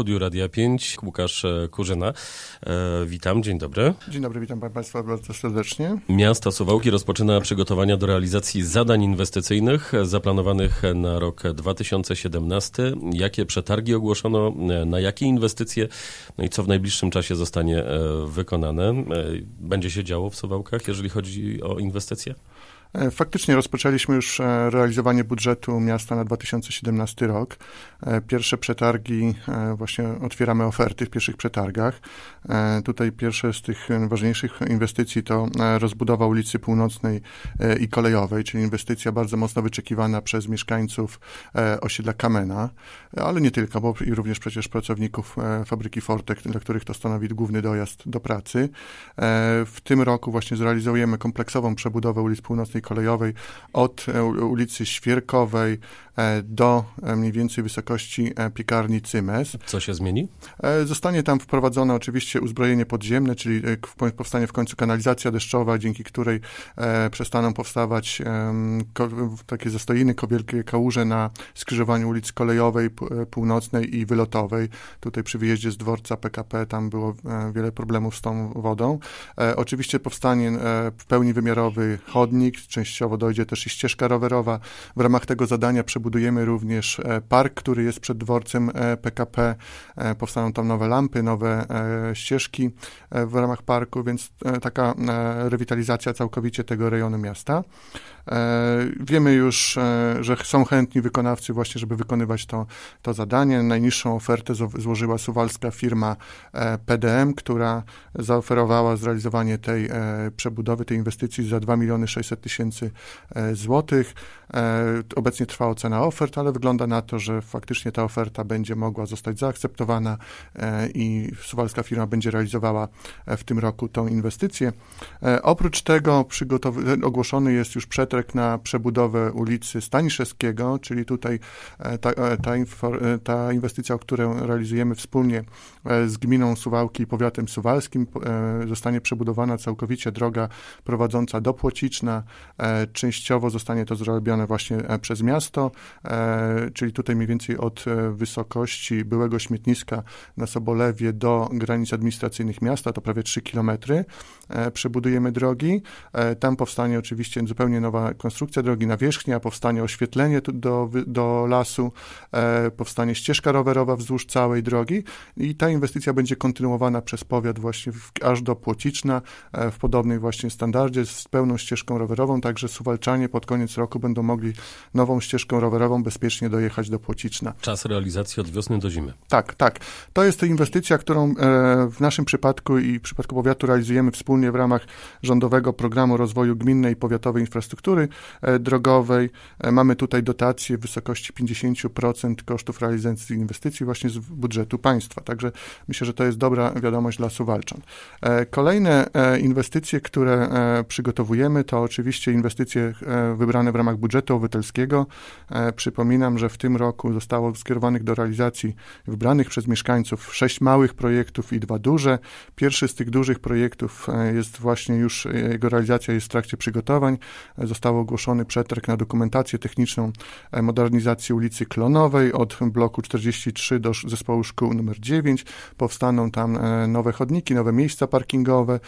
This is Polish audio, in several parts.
studiu Radia 5 Łukasz e, Kurzyna. E, witam, dzień dobry. Dzień dobry, witam Państwa bardzo serdecznie. Miasto Suwałki rozpoczyna przygotowania do realizacji zadań inwestycyjnych zaplanowanych na rok 2017. Jakie przetargi ogłoszono, e, na jakie inwestycje, no i co w najbliższym czasie zostanie e, wykonane? Będzie się działo w Suwałkach, jeżeli chodzi o inwestycje? E, faktycznie rozpoczęliśmy już e, realizowanie budżetu miasta na 2017 rok. E, pierwsze przetargi, właśnie otwieramy oferty w pierwszych przetargach. Tutaj pierwsze z tych ważniejszych inwestycji to rozbudowa ulicy Północnej i Kolejowej, czyli inwestycja bardzo mocno wyczekiwana przez mieszkańców osiedla Kamena, ale nie tylko, bo i również przecież pracowników fabryki Fortek, dla których to stanowi główny dojazd do pracy. W tym roku właśnie zrealizujemy kompleksową przebudowę ulic Północnej Kolejowej od e, ulicy Świerkowej E, do e, mniej więcej wysokości e, piekarni Cymes. Co się zmieni? Zostanie tam wprowadzone oczywiście uzbrojenie podziemne, czyli powstanie w końcu kanalizacja deszczowa, dzięki której przestaną powstawać takie zastoiny, wielkie kałuże na skrzyżowaniu ulic Kolejowej, Północnej i Wylotowej. Tutaj przy wyjeździe z dworca PKP tam było wiele problemów z tą wodą. Oczywiście powstanie w pełni wymiarowy chodnik, częściowo dojdzie też i ścieżka rowerowa. W ramach tego zadania przebudowa budujemy również e, park, który jest przed dworcem PKP. E, e, powstaną tam nowe lampy, nowe ścieżki w ramach parku, więc taka rewitalizacja całkowicie tego rejonu miasta. Wiemy już, że są chętni wykonawcy właśnie, żeby wykonywać to, to zadanie. Najniższą ofertę złożyła suwalska firma PDM, która zaoferowała zrealizowanie tej przebudowy, tej inwestycji za 2 miliony 600 tysięcy złotych. Obecnie trwa ocena na ofert, ale wygląda na to, że faktycznie ta oferta będzie mogła zostać zaakceptowana e, i suwalska firma będzie realizowała e, w tym roku tą inwestycję. E, oprócz tego ogłoszony jest już przetarg na przebudowę ulicy Staniszewskiego, czyli tutaj ta, ta, ta inwestycja, którą realizujemy wspólnie z gminą Suwałki i powiatem suwalskim, zostanie przebudowana całkowicie droga prowadząca do płociczna. częściowo zostanie to zrobione właśnie przez miasto. E, czyli tutaj mniej więcej od e, wysokości byłego śmietniska na Sobolewie do granic administracyjnych miasta, to prawie 3 km. E, przebudujemy drogi. Tam powstanie oczywiście zupełnie nowa konstrukcja drogi nawierzchnia, powstanie oświetlenie do, do lasu, powstanie ścieżka rowerowa wzdłuż całej drogi i ta inwestycja będzie kontynuowana przez powiat właśnie w, aż do płociczna w podobnej właśnie standardzie z pełną ścieżką rowerową, także suwalczanie pod koniec roku będą mogli nową ścieżką rowerową rowerową bezpiecznie dojechać do Płociczna. Czas realizacji od wiosny do zimy. Tak, tak. To jest inwestycja, którą e, w naszym przypadku i w przypadku powiatu realizujemy wspólnie w ramach rządowego programu rozwoju gminnej i powiatowej infrastruktury e, drogowej. E, mamy tutaj dotacje w wysokości 50% kosztów realizacji inwestycji właśnie z budżetu państwa. Także myślę, że to jest dobra wiadomość dla Suwalczan. Kolejne inwestycje, które przygotowujemy, to oczywiście inwestycje wybrane w ramach budżetu obywatelskiego. E, przypominam, że w tym roku zostało skierowanych do realizacji wybranych przez mieszkańców sześć małych projektów i dwa duże. Pierwszy z tych dużych projektów e, jest właśnie już, e, jego realizacja jest w trakcie przygotowań. Został ogłoszony przetarg na dokumentację techniczną modernizacji ulicy Klonowej od bloku 43 do zespołu szkół numer 9. Powstaną tam nowe chodniki, nowe miejsca parkingowe.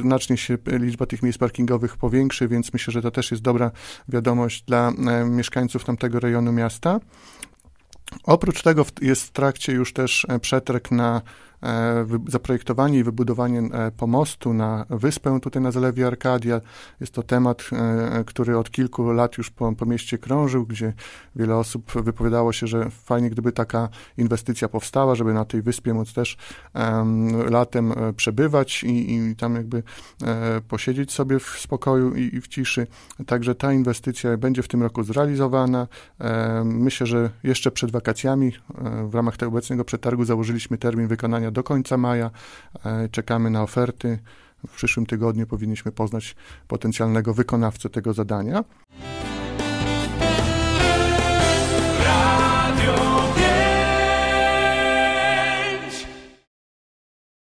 Znacznie się liczba tych miejsc parkingowych powiększy, więc myślę, że to też jest dobra wiadomość dla mieszkańców mieszkańców tamtego rejonu miasta. Oprócz tego jest w trakcie już też e, przetarg na E, zaprojektowanie i wybudowanie e, pomostu na wyspę tutaj na zalewie Arkadia. Jest to temat, e, który od kilku lat już po, po mieście krążył, gdzie wiele osób wypowiadało się, że fajnie gdyby taka inwestycja powstała, żeby na tej wyspie móc też latem przebywać i, i tam jakby posiedzieć sobie w spokoju i, i w ciszy. Także ta inwestycja będzie w tym roku zrealizowana. Myślę, że jeszcze przed wakacjami w ramach tego obecnego przetargu założyliśmy termin wykonania do końca maja. E, czekamy na oferty. W przyszłym tygodniu powinniśmy poznać potencjalnego wykonawcę tego zadania.